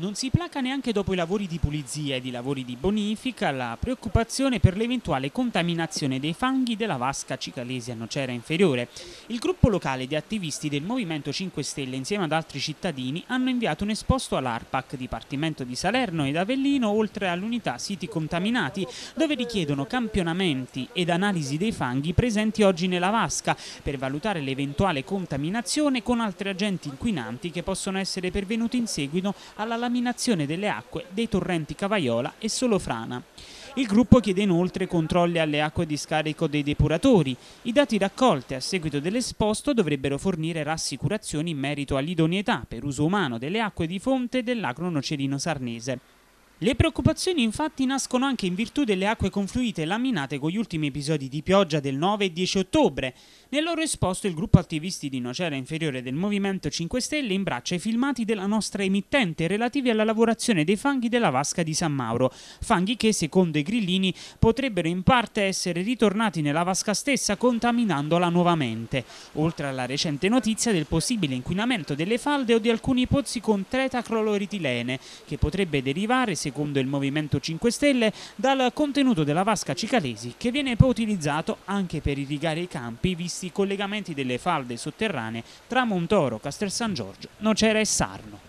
Non si placa neanche dopo i lavori di pulizia e di lavori di bonifica la preoccupazione per l'eventuale contaminazione dei fanghi della vasca cicalesi a nocera inferiore. Il gruppo locale di attivisti del Movimento 5 Stelle insieme ad altri cittadini hanno inviato un esposto all'ARPAC, Dipartimento di Salerno ed Avellino, oltre all'unità siti contaminati, dove richiedono campionamenti ed analisi dei fanghi presenti oggi nella vasca per valutare l'eventuale contaminazione con altri agenti inquinanti che possono essere pervenuti in seguito alla lavorazione contaminazione delle acque dei torrenti Cavaiola e Solofrana. Il gruppo chiede inoltre controlli alle acque di scarico dei depuratori. I dati raccolti a seguito dell'esposto dovrebbero fornire rassicurazioni in merito all'idoneità per uso umano delle acque di fonte dell'agro nocerino sarnese. Le preoccupazioni infatti nascono anche in virtù delle acque confluite e laminate con gli ultimi episodi di pioggia del 9 e 10 ottobre. Nel loro esposto il gruppo attivisti di Nocera Inferiore del Movimento 5 Stelle imbraccia i filmati della nostra emittente relativi alla lavorazione dei fanghi della vasca di San Mauro, fanghi che secondo i grillini potrebbero in parte essere ritornati nella vasca stessa contaminandola nuovamente, oltre alla recente notizia del possibile inquinamento delle falde o di alcuni pozzi con treta che potrebbe derivare se secondo il Movimento 5 Stelle, dal contenuto della vasca Cicalesi che viene poi utilizzato anche per irrigare i campi visti i collegamenti delle falde sotterranee tra Montoro, Castel San Giorgio, Nocera e Sarno.